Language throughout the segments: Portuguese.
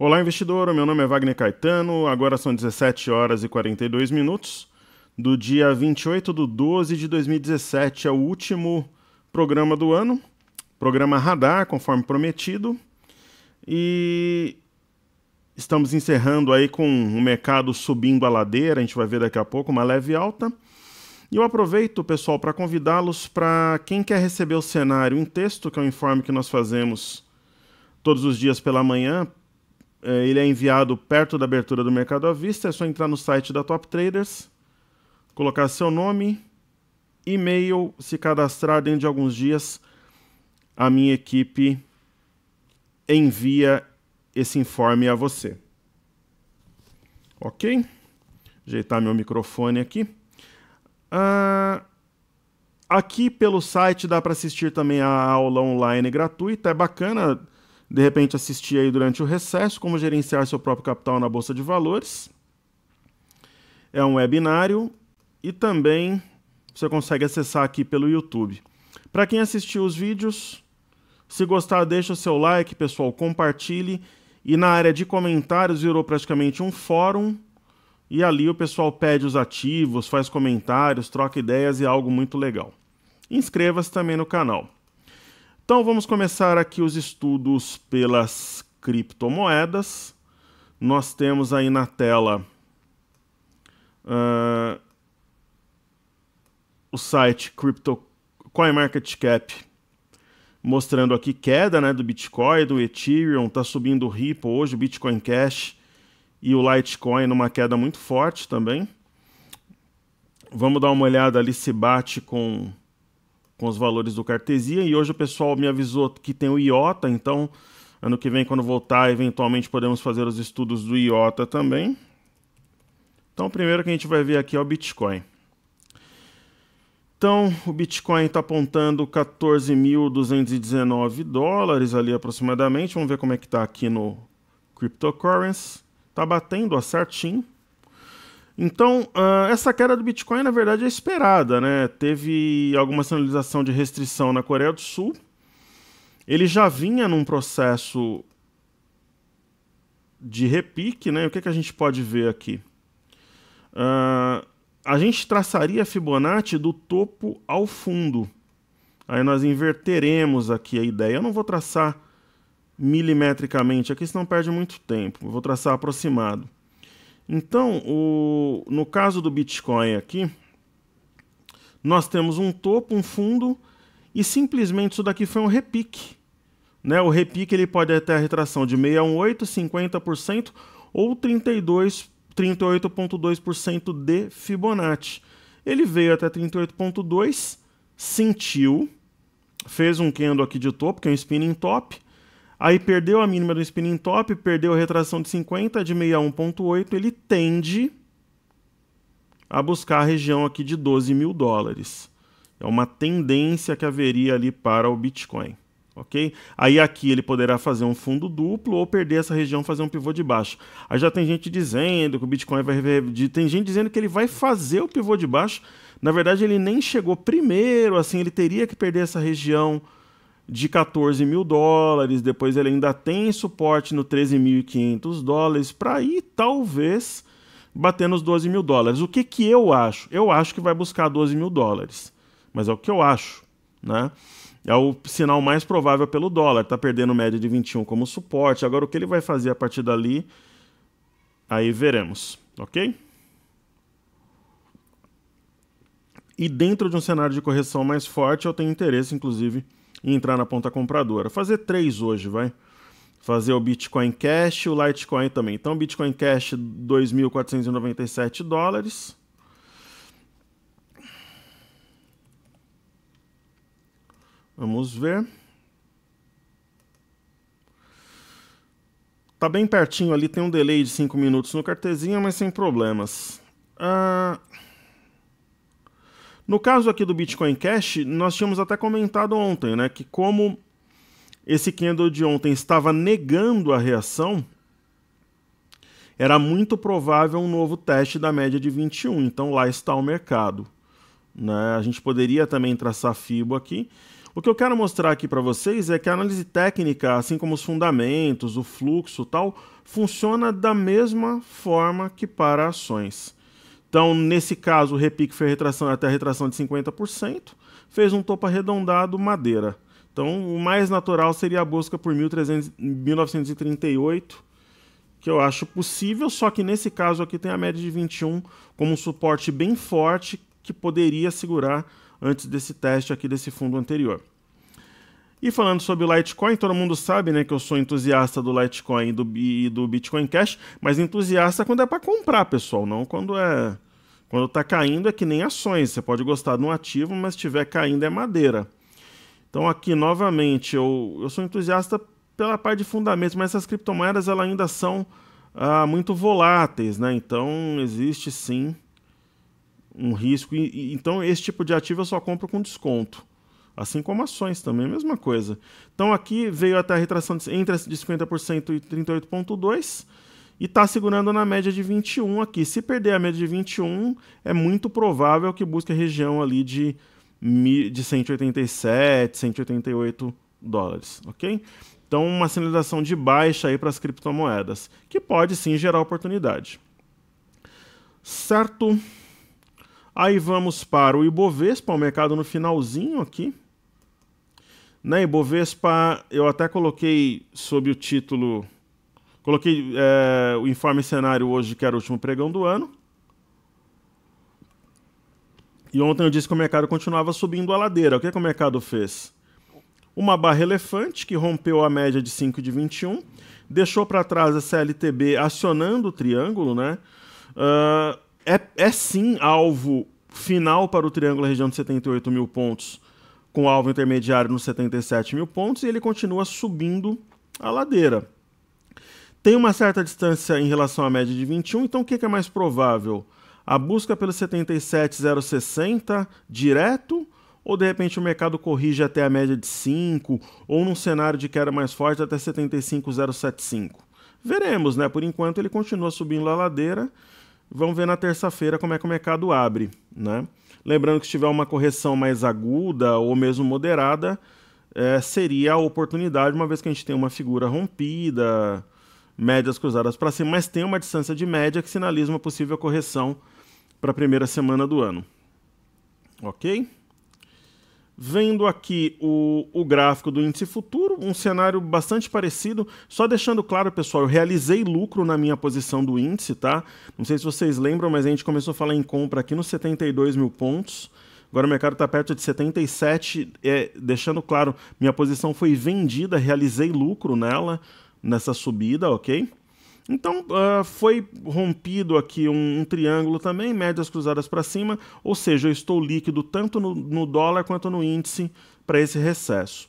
Olá, investidor. Meu nome é Wagner Caetano. Agora são 17 horas e 42 minutos do dia 28 de 12 de 2017. É o último programa do ano, programa Radar, conforme prometido. E estamos encerrando aí com o mercado subindo a ladeira. A gente vai ver daqui a pouco uma leve alta. E eu aproveito, pessoal, para convidá-los para quem quer receber o cenário em texto, que é o informe que nós fazemos todos os dias pela manhã é, ele é enviado perto da abertura do mercado à vista. É só entrar no site da Top Traders, colocar seu nome, e-mail, se cadastrar dentro de alguns dias. A minha equipe envia esse informe a você. Ok? Ajeitar meu microfone aqui. Ah, aqui pelo site dá para assistir também a aula online gratuita. É bacana de repente assistir aí durante o recesso como gerenciar seu próprio capital na bolsa de valores. É um webinário e também você consegue acessar aqui pelo YouTube. Para quem assistiu os vídeos, se gostar, deixa o seu like, pessoal, compartilhe. E na área de comentários virou praticamente um fórum. E ali o pessoal pede os ativos, faz comentários, troca ideias e é algo muito legal. Inscreva-se também no canal. Então vamos começar aqui os estudos pelas criptomoedas. Nós temos aí na tela uh, o site Crypto CoinMarketCap mostrando aqui queda né, do Bitcoin, do Ethereum, está subindo o Ripple hoje, o Bitcoin Cash e o Litecoin numa queda muito forte também. Vamos dar uma olhada ali se bate com com os valores do Cartesia. E hoje o pessoal me avisou que tem o IOTA, então ano que vem, quando voltar, eventualmente podemos fazer os estudos do IOTA também. Então, o primeiro que a gente vai ver aqui é o Bitcoin. Então, o Bitcoin está apontando 14.219 dólares ali aproximadamente. Vamos ver como é que está aqui no Cryptocurrency. Está batendo ó, certinho. Então, uh, essa queda do Bitcoin, na verdade, é esperada, né? Teve alguma sinalização de restrição na Coreia do Sul. Ele já vinha num processo de repique, né? O que, é que a gente pode ver aqui? Uh, a gente traçaria Fibonacci do topo ao fundo. Aí nós inverteremos aqui a ideia. Eu não vou traçar milimetricamente aqui, senão perde muito tempo. Eu vou traçar aproximado. Então, o, no caso do Bitcoin aqui, nós temos um topo, um fundo e simplesmente isso daqui foi um repique. Né? O repique ele pode ter a retração de 618, 50% ou 32, 38,2% de Fibonacci. Ele veio até 38,2%, sentiu, fez um candle aqui de topo, que é um spinning top, Aí perdeu a mínima do spinning top, perdeu a retração de 50, de 61.8, ele tende a buscar a região aqui de 12 mil dólares. É uma tendência que haveria ali para o Bitcoin. Ok? Aí aqui ele poderá fazer um fundo duplo ou perder essa região, fazer um pivô de baixo. Aí já tem gente dizendo que o Bitcoin vai tem gente dizendo que ele vai fazer o pivô de baixo. Na verdade, ele nem chegou primeiro, assim, ele teria que perder essa região de 14 mil dólares, depois ele ainda tem suporte no 13.500 dólares, para ir talvez bater nos 12 mil dólares. O que, que eu acho? Eu acho que vai buscar 12 mil dólares, mas é o que eu acho, né? É o sinal mais provável pelo dólar, tá perdendo média de 21 como suporte. Agora o que ele vai fazer a partir dali, aí veremos, ok? E dentro de um cenário de correção mais forte, eu tenho interesse, inclusive, e entrar na ponta compradora. Fazer três hoje, vai. Fazer o Bitcoin Cash e o Litecoin também. Então, Bitcoin Cash 2.497 dólares. Vamos ver. Tá bem pertinho ali, tem um delay de 5 minutos no cartezinho mas sem problemas. Ah. Uh... No caso aqui do Bitcoin Cash, nós tínhamos até comentado ontem, né, que como esse candle de ontem estava negando a reação, era muito provável um novo teste da média de 21. Então lá está o mercado. Né? A gente poderia também traçar FIBO aqui. O que eu quero mostrar aqui para vocês é que a análise técnica, assim como os fundamentos, o fluxo tal, funciona da mesma forma que para ações. Então, nesse caso, o repique foi retração, até a retração de 50%, fez um topo arredondado madeira. Então, o mais natural seria a busca por 1300, 1938, que eu acho possível, só que nesse caso aqui tem a média de 21 como um suporte bem forte que poderia segurar antes desse teste aqui desse fundo anterior. E falando sobre o Litecoin, todo mundo sabe né, que eu sou entusiasta do Litecoin e do, e do Bitcoin Cash, mas entusiasta quando é para comprar, pessoal, não quando é. Quando está caindo é que nem ações. Você pode gostar de um ativo, mas se estiver caindo é madeira. Então aqui, novamente, eu, eu sou entusiasta pela parte de fundamentos, mas essas criptomoedas elas ainda são ah, muito voláteis, né? Então existe sim um risco. E, então esse tipo de ativo eu só compro com desconto. Assim como ações também, a mesma coisa. Então aqui veio até a retração de, entre de 50% e 38,2% e está segurando na média de 21 aqui. Se perder a média de 21, é muito provável que busque a região ali de, de 187, 188 dólares, ok? Então, uma sinalização de baixa aí para as criptomoedas, que pode sim gerar oportunidade. Certo? Aí vamos para o Ibovespa, o mercado no finalzinho aqui. Na né, Ibovespa, eu até coloquei sob o título. Coloquei é, o informe cenário hoje, que era o último pregão do ano. E ontem eu disse que o mercado continuava subindo a ladeira. O que, é que o mercado fez? Uma barra elefante que rompeu a média de 5 de 21, deixou para trás a CLTB acionando o triângulo, né? Uh, é, é sim alvo final para o triângulo região de 78 mil pontos com alvo intermediário nos 77 mil pontos e ele continua subindo a ladeira. Tem uma certa distância em relação à média de 21, então o que é mais provável? A busca pelos 77,060 direto ou de repente o mercado corrige até a média de 5 ou num cenário de queda mais forte até 75,075? Veremos, né? Por enquanto ele continua subindo a ladeira Vamos ver na terça-feira como é que o mercado abre, né? Lembrando que se tiver uma correção mais aguda ou mesmo moderada, é, seria a oportunidade, uma vez que a gente tem uma figura rompida, médias cruzadas para cima, mas tem uma distância de média que sinaliza uma possível correção para a primeira semana do ano. Ok? Vendo aqui o, o gráfico do índice futuro, um cenário bastante parecido. Só deixando claro, pessoal, eu realizei lucro na minha posição do índice, tá? Não sei se vocês lembram, mas a gente começou a falar em compra aqui nos 72 mil pontos. Agora o mercado está perto de 77, é, deixando claro, minha posição foi vendida, realizei lucro nela nessa subida, ok? Então uh, foi rompido aqui um, um, triângulo também, médias cruzadas para cima, ou seja, eu estou líquido tanto no, no dólar quanto no índice para esse recesso.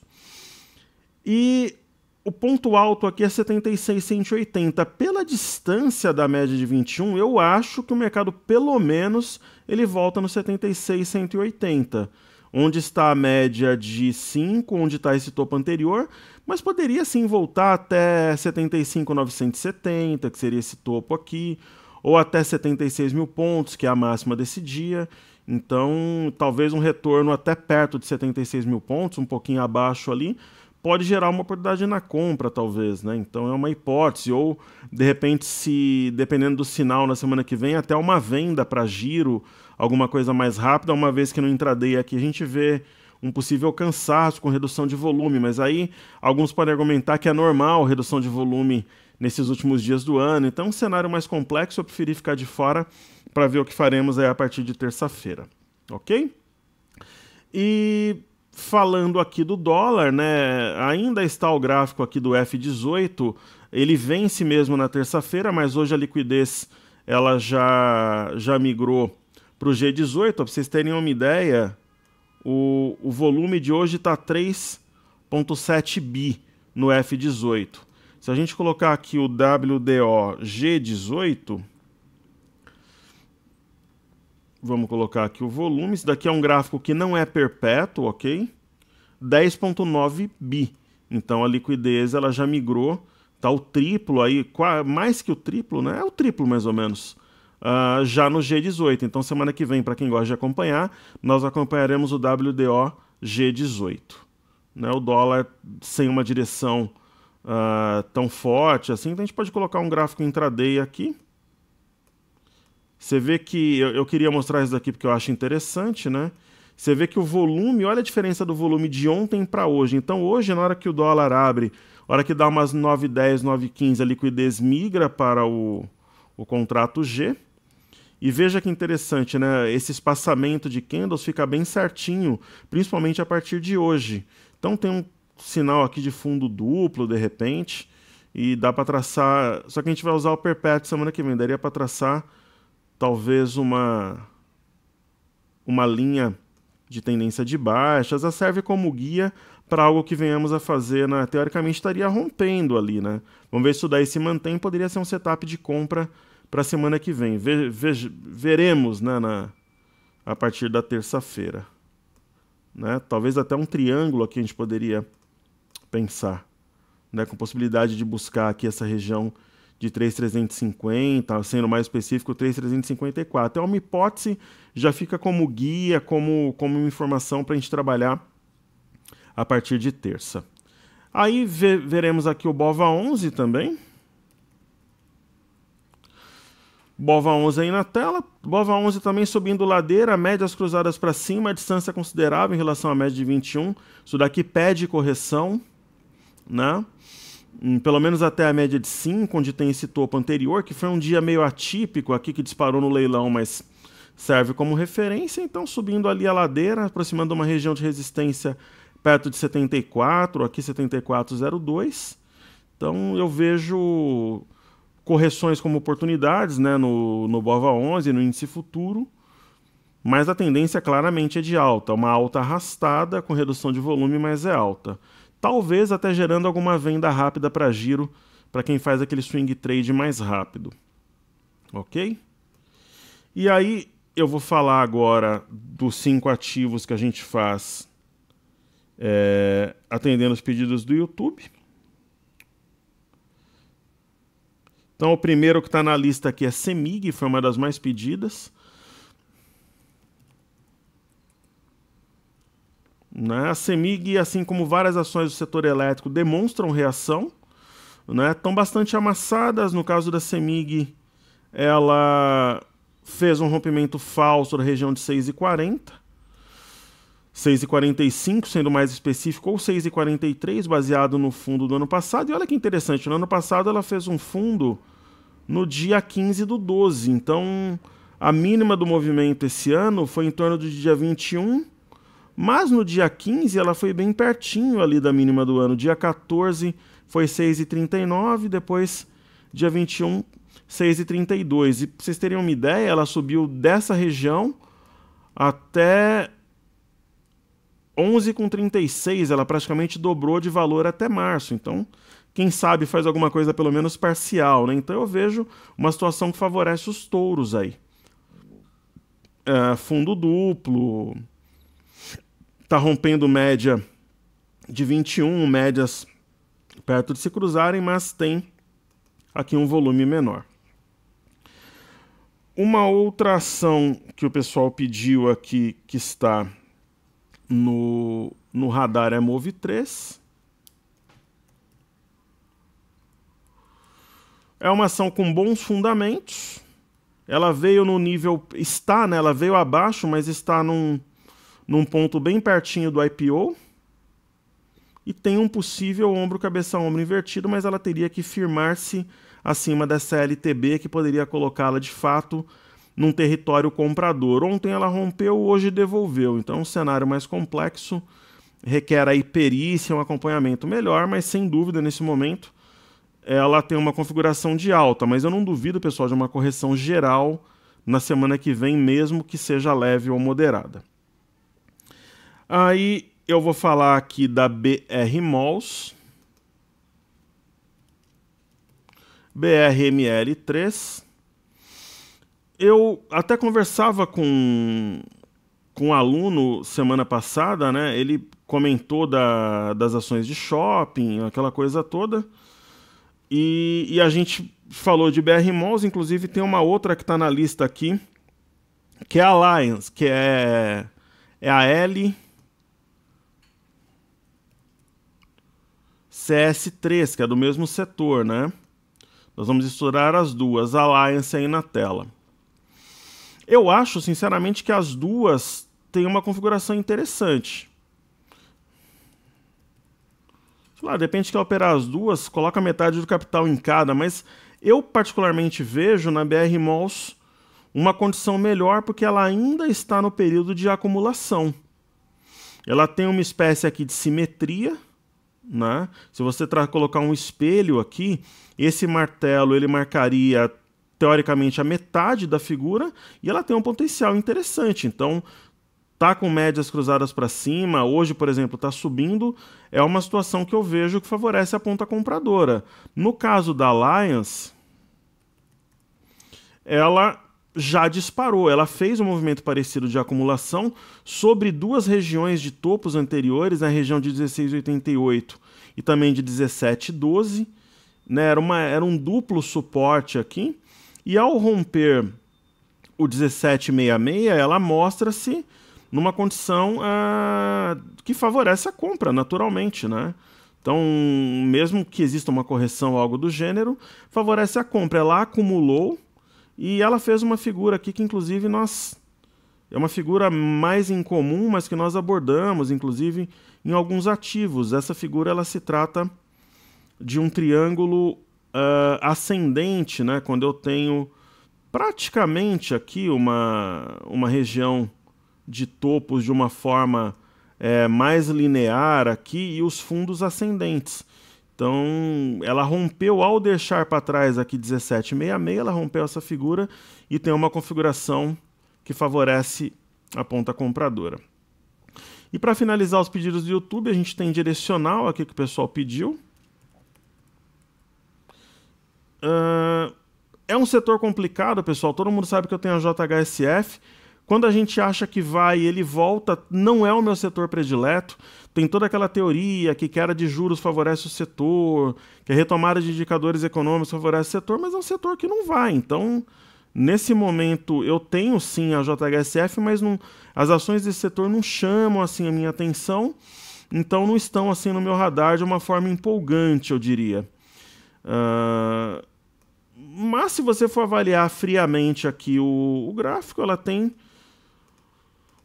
E o ponto alto aqui é 76,180. Pela distância da média de 21, eu acho que o mercado, pelo menos, ele volta no 76,180. Onde está a média de 5, onde está esse topo anterior, mas poderia sim voltar até 75,970, que seria esse topo aqui, ou até 76 mil pontos, que é a máxima desse dia. Então, talvez um retorno até perto de 76 mil pontos, um pouquinho abaixo ali, pode gerar uma oportunidade na compra, talvez, né? Então é uma hipótese. Ou, de repente, se dependendo do sinal na semana que vem, até uma venda para giro, alguma coisa mais rápida, uma vez que no intraday aqui a gente vê um possível cansaço com redução de volume, mas aí alguns podem argumentar que é normal redução de volume nesses últimos dias do ano. Então, um cenário mais complexo, eu preferi ficar de fora para ver o que faremos aí a partir de terça-feira, ok? E falando aqui do dólar, né? Ainda está o gráfico aqui do F18. Ele vence mesmo na terça-feira, mas hoje a liquidez ela já já migrou para o G18. Para vocês terem uma ideia, o, o volume de hoje está 3,7 bi no F18. Se a gente colocar aqui o WDO G18, vamos colocar aqui o volume. Isso daqui é um gráfico que não é perpétuo, ok? 10,9 bi. Então a liquidez ela já migrou, tá o triplo aí, mais que o triplo, né? É o triplo mais ou menos uh, já no G18. Então, semana que vem, para quem gosta de acompanhar, nós acompanharemos o WDO G18. Né? O dólar sem uma direção uh, tão forte assim, então a gente pode colocar um gráfico intraday aqui. Você vê que eu, eu queria mostrar isso daqui porque eu acho interessante, né? Você vê que o volume, olha a diferença do volume de ontem para hoje. Então, hoje, na hora que o dólar abre, na hora que dá umas 9,10, 9,15, a liquidez migra para o, o contrato G. E veja que interessante, né? Esse espaçamento de candles fica bem certinho, principalmente a partir de hoje. Então tem um sinal aqui de fundo duplo, de repente, e dá para traçar. Só que a gente vai usar o perpétuo semana que vem. Daria para traçar talvez uma uma linha de tendência de baixas. serve como guia para algo que venhamos a fazer, né? teoricamente estaria rompendo ali, né? Vamos ver se isso daí se mantém, poderia ser um setup de compra para a semana que vem. Ve, ve, veremos né, na, a partir da terça-feira. Né? Talvez até um triângulo aqui a gente poderia pensar, né? com possibilidade de buscar aqui essa região de 3,350, sendo mais específico, 3,354. Então, é uma hipótese, já fica como guia, como, como informação para a gente trabalhar a partir de terça. Aí ve veremos aqui o BOVA 11 também, Bova 11 aí na tela. Bova 11 também subindo ladeira, médias cruzadas para cima, distância considerável em relação à média de 21. Isso daqui pede correção, né? Hum, pelo menos até a média de 5, onde tem esse topo anterior, que foi um dia meio atípico aqui que disparou no leilão, mas serve como referência. Então, subindo ali a ladeira, aproximando uma região de resistência perto de 74, aqui 74,02. Então, eu vejo correções como oportunidades né, no, no Bova 11, no índice futuro, mas a tendência é claramente é de alta, uma alta arrastada com redução de volume, mas é alta. Talvez até gerando alguma venda rápida para giro, para quem faz aquele swing trade mais rápido. Ok? E aí eu vou falar agora dos cinco ativos que a gente faz é, atendendo os pedidos do YouTube. Então, o primeiro que está na lista aqui é Semig, foi uma das mais pedidas. Né? A Semig, assim como várias ações do setor elétrico, demonstram reação, né? estão bastante amassadas. No caso da Semig, ela fez um rompimento falso na região de 6,40. 6,45, sendo mais específico, ou 6,43, baseado no fundo do ano passado. E olha que interessante, no ano passado ela fez um fundo no dia 15 do 12. Então, a mínima do movimento esse ano foi em torno do dia 21, mas no dia 15 ela foi bem pertinho ali da mínima do ano. Dia 14 foi 6,39, depois dia 21, 6,32. E pra vocês terem uma ideia, ela subiu dessa região até 11,36 ela praticamente dobrou de valor até março. Então, quem sabe faz alguma coisa pelo menos parcial, né? Então eu vejo uma situação que favorece os touros aí. É, fundo duplo, tá rompendo média de 21, médias perto de se cruzarem, mas tem aqui um volume menor. Uma outra ação que o pessoal pediu aqui que está no, no radar é MOVE 3. É uma ação com bons fundamentos. Ela veio no nível. Está, né? Ela veio abaixo, mas está num, num ponto bem pertinho do IPO. E tem um possível ombro-cabeça-ombro invertido, mas ela teria que firmar-se acima dessa LTB, que poderia colocá-la de fato num território comprador. Ontem ela rompeu, hoje devolveu. Então, um cenário mais complexo requer aí perícia, um acompanhamento melhor, mas sem dúvida nesse momento ela tem uma configuração de alta, mas eu não duvido, pessoal, de uma correção geral na semana que vem, mesmo que seja leve ou moderada. Aí eu vou falar aqui da BR Malls. BRML3 eu até conversava com, com um aluno semana passada, né? Ele comentou da, das ações de shopping, aquela coisa toda. E, e a gente falou de BR Malls, inclusive tem uma outra que está na lista aqui, que é a Alliance, que é, é a L. CS3, que é do mesmo setor, né? Nós vamos estudar as duas, Alliance aí na tela. Eu acho, sinceramente, que as duas têm uma configuração interessante. Sei lá, depende de operar as duas, coloca metade do capital em cada, mas eu particularmente vejo na BR Malls uma condição melhor porque ela ainda está no período de acumulação. Ela tem uma espécie aqui de simetria, né? Se você colocar um espelho aqui, esse martelo ele marcaria teoricamente a metade da figura e ela tem um potencial interessante. Então, tá com médias cruzadas para cima, hoje, por exemplo, está subindo, é uma situação que eu vejo que favorece a ponta compradora. No caso da Alliance, ela já disparou, ela fez um movimento parecido de acumulação sobre duas regiões de topos anteriores, na região de 1688 e também de 1712. Né, era, uma, era um duplo suporte aqui. E ao romper o 1766, ela mostra-se numa condição uh, que favorece a compra, naturalmente, né? Então, mesmo que exista uma correção algo do gênero, favorece a compra. Ela acumulou e ela fez uma figura aqui que, inclusive, nós. É uma figura mais incomum, mas que nós abordamos, inclusive, em alguns ativos. Essa figura ela se trata de um triângulo uh, ascendente, né? Quando eu tenho praticamente aqui uma, uma região de topos de uma forma é, mais linear aqui e os fundos ascendentes. Então, ela rompeu ao deixar para trás aqui 1766, ela rompeu essa figura e tem uma configuração que favorece a ponta compradora. E para finalizar os pedidos do YouTube, a gente tem direcional aqui que o pessoal pediu é um setor complicado, pessoal. Todo mundo sabe que eu tenho a JHSF. Quando a gente acha que vai e ele volta, não é o meu setor predileto. Tem toda aquela teoria que queda de juros favorece o setor, que a retomada de indicadores econômicos favorece o setor, mas é um setor que não vai. Então, nesse momento, eu tenho sim a JHSF, mas não, as ações desse setor não chamam assim a minha atenção, então não estão assim no meu radar de uma forma empolgante, eu diria. Uh, mas se você for avaliar friamente aqui o, o, gráfico, ela tem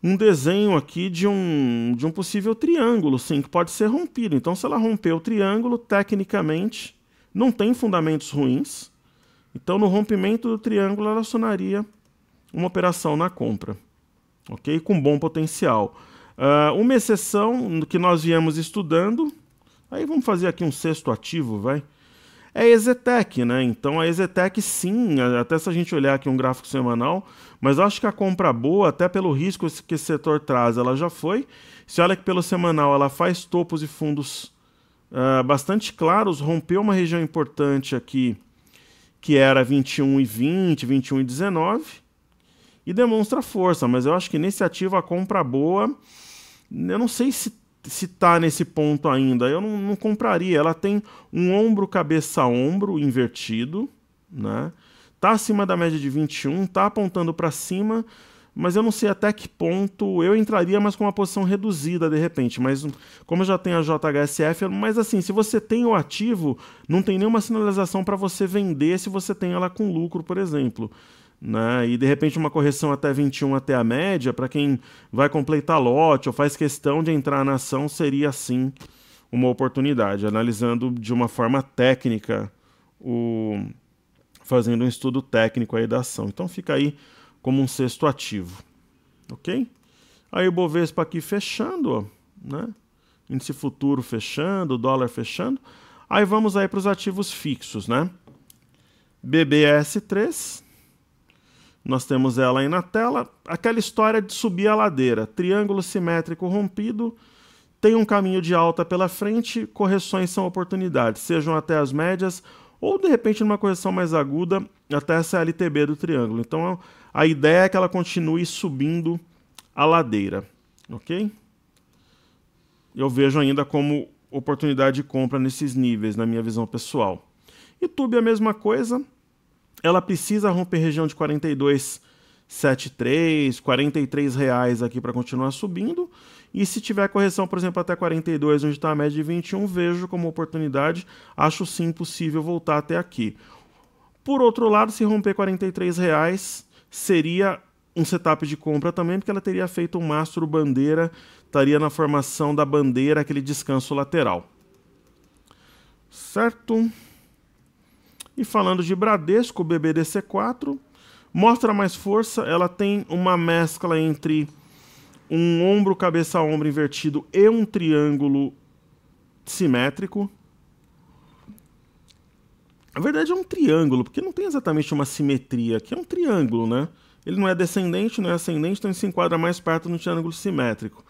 um desenho aqui de um, de um possível triângulo, sim, que pode ser rompido. Então, se ela romper o triângulo, tecnicamente, não tem fundamentos ruins. Então, no rompimento do triângulo, ela acionaria uma operação na compra, ok? Com bom potencial. Uh, uma exceção que nós viemos estudando, aí vamos fazer aqui um sexto ativo, vai? é a Ezetec, né? Então a Ezetec sim, até se a gente olhar aqui um gráfico semanal, mas eu acho que a compra boa, até pelo risco que esse setor traz, ela já foi. Se olha que pelo semanal ela faz topos e fundos uh, bastante claros, rompeu uma região importante aqui, que era 21 e 20, 21 e 19, e demonstra força, mas eu acho que nesse ativo a compra boa, eu não sei se se tá nesse ponto ainda, eu não, não compraria. Ela tem um ombro cabeça ombro invertido, né? Tá acima da média de 21, tá apontando para cima, mas eu não sei até que ponto eu entraria mas com uma posição reduzida de repente, mas como eu já tenho a JHSF, mas assim, se você tem o ativo, não tem nenhuma sinalização para você vender se você tem ela com lucro, por exemplo. Né? E de repente uma correção até 21 até a média, para quem vai completar lote ou faz questão de entrar na ação, seria sim uma oportunidade, analisando de uma forma técnica o fazendo um estudo técnico aí da ação. Então fica aí como um sexto ativo. OK? Aí o Bovespa aqui fechando, ó, né? Índice futuro fechando, dólar fechando. Aí vamos aí para os ativos fixos, né? BBS3, nós temos ela aí na tela. Aquela história de subir a ladeira. Triângulo simétrico rompido. Tem um caminho de alta pela frente. Correções são oportunidades, sejam até as médias ou de repente numa correção mais aguda até essa LTB do triângulo. Então a ideia é que ela continue subindo a ladeira, ok? Eu vejo ainda como oportunidade de compra nesses níveis, na minha visão pessoal. YouTube a mesma coisa, ela precisa romper região de 42,73, 43 reais aqui para continuar subindo. E se tiver correção, por exemplo, até 42, onde está a média de 21, vejo como oportunidade. Acho sim possível voltar até aqui. Por outro lado, se romper 43 reais, seria um setup de compra também, porque ela teria feito um mastro bandeira, estaria na formação da bandeira, aquele descanso lateral. Certo? E falando de Bradesco, BBDC4 mostra mais força, ela tem uma mescla entre um ombro cabeça ombro invertido e um triângulo simétrico. Na verdade é um triângulo, porque não tem exatamente uma simetria, que é um triângulo, né? Ele não é descendente, não é ascendente, então ele se enquadra mais perto no triângulo simétrico.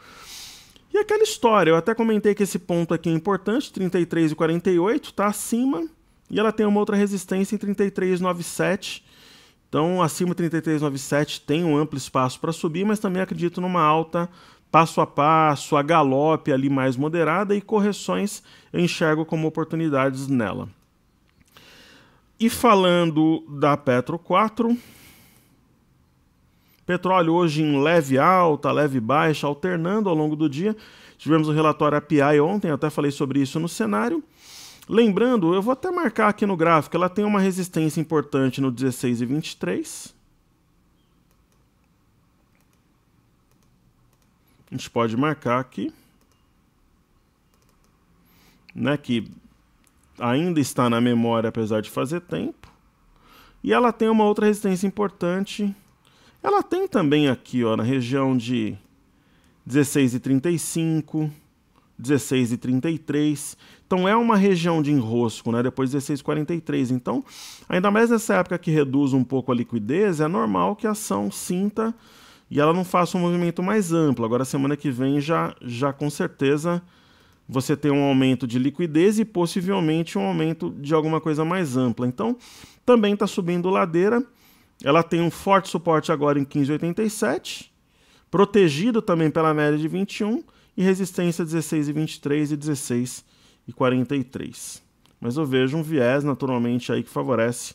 E aquela história, eu até comentei que esse ponto aqui é importante, 33 e 48, está acima e ela tem uma outra resistência em 3397. Então, acima de 3397 tem um amplo espaço para subir, mas também acredito numa alta passo a passo, a galope ali mais moderada e correções eu enxergo como oportunidades nela. E falando da Petro 4, petróleo hoje em leve alta, leve baixa, alternando ao longo do dia. Tivemos o um relatório API ontem, até falei sobre isso no cenário. Lembrando, eu vou até marcar aqui no gráfico, ela tem uma resistência importante no 16 e 23. A gente pode marcar aqui. Né, que ainda está na memória, apesar de fazer tempo. E ela tem uma outra resistência importante. Ela tem também aqui, ó, na região de 16 e 35, 16 e 33. Então é uma região de enrosco, né? Depois de 16,43. Então, ainda mais nessa época que reduz um pouco a liquidez, é normal que a ação sinta e ela não faça um movimento mais amplo. Agora, semana que vem já, já com certeza você tem um aumento de liquidez e possivelmente um aumento de alguma coisa mais ampla. Então, também está subindo ladeira. Ela tem um forte suporte agora em 15,87, protegido também pela média de 21 e resistência 16,23 e 16 e 43. Mas eu vejo um viés naturalmente aí que favorece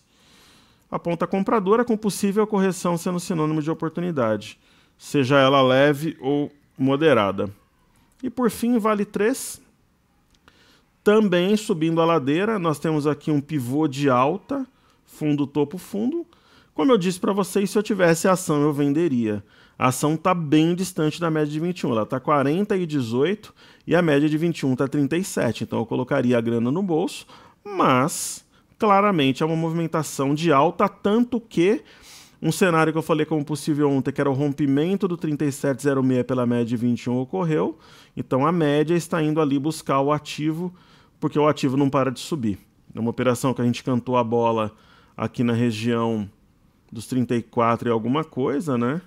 a ponta compradora com possível correção sendo sinônimo de oportunidade, seja ela leve ou moderada. E por fim, vale 3. Também subindo a ladeira, nós temos aqui um pivô de alta, fundo topo fundo, como eu disse para vocês, se eu tivesse ação, eu venderia. A ação está bem distante da média de 21. Ela está 40 e 18 e a média de 21 está 37. Então eu colocaria a grana no bolso, mas claramente é uma movimentação de alta, tanto que um cenário que eu falei como possível ontem, que era o rompimento do 37,06 pela média de 21, ocorreu. Então a média está indo ali buscar o ativo, porque o ativo não para de subir. É uma operação que a gente cantou a bola aqui na região dos 34 e alguma coisa, né?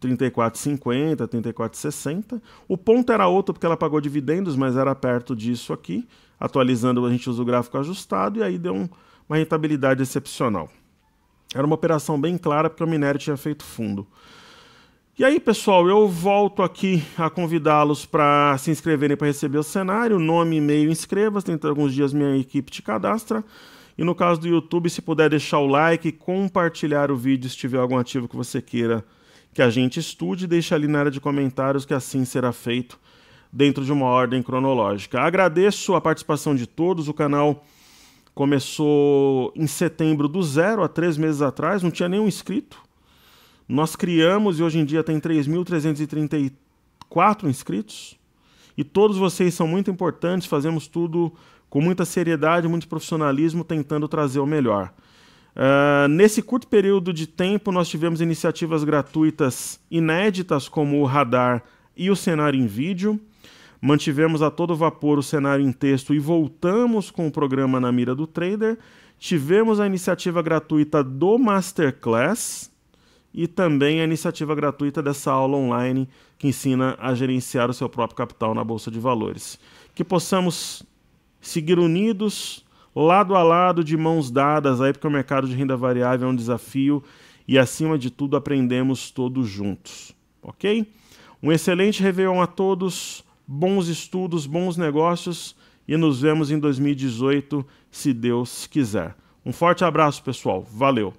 34,50, 34,60. O ponto era outro porque ela pagou dividendos, mas era perto disso aqui. Atualizando, a gente usa o gráfico ajustado e aí deu um, uma rentabilidade excepcional. Era uma operação bem clara porque o minério tinha feito fundo. E aí, pessoal, eu volto aqui a convidá-los para se inscreverem para receber o cenário, nome, e-mail, inscreva-se. Dentro de alguns dias minha equipe te cadastra. E no caso do YouTube, se puder deixar o like, compartilhar o vídeo se tiver algum ativo que você queira que a gente estude, deixa ali na área de comentários que assim será feito dentro de uma ordem cronológica. Agradeço a participação de todos, o canal começou em setembro do zero, há três meses atrás, não tinha nenhum inscrito. Nós criamos e hoje em dia tem 3.334 inscritos. E todos vocês são muito importantes, fazemos tudo com muita seriedade, muito profissionalismo, tentando trazer o melhor. Uh, nesse curto período de tempo, nós tivemos iniciativas gratuitas inéditas, como o Radar e o Cenário em Vídeo. Mantivemos a todo vapor o cenário em texto e voltamos com o programa na mira do trader. Tivemos a iniciativa gratuita do Masterclass e também a iniciativa gratuita dessa aula online que ensina a gerenciar o seu próprio capital na Bolsa de Valores. Que possamos seguir unidos, lado a lado, de mãos dadas, aí porque o mercado de renda variável é um desafio e, acima de tudo, aprendemos todos juntos. Ok? Um excelente Réveillon a todos, bons estudos, bons negócios e nos vemos em 2018, se Deus quiser. Um forte abraço, pessoal. Valeu!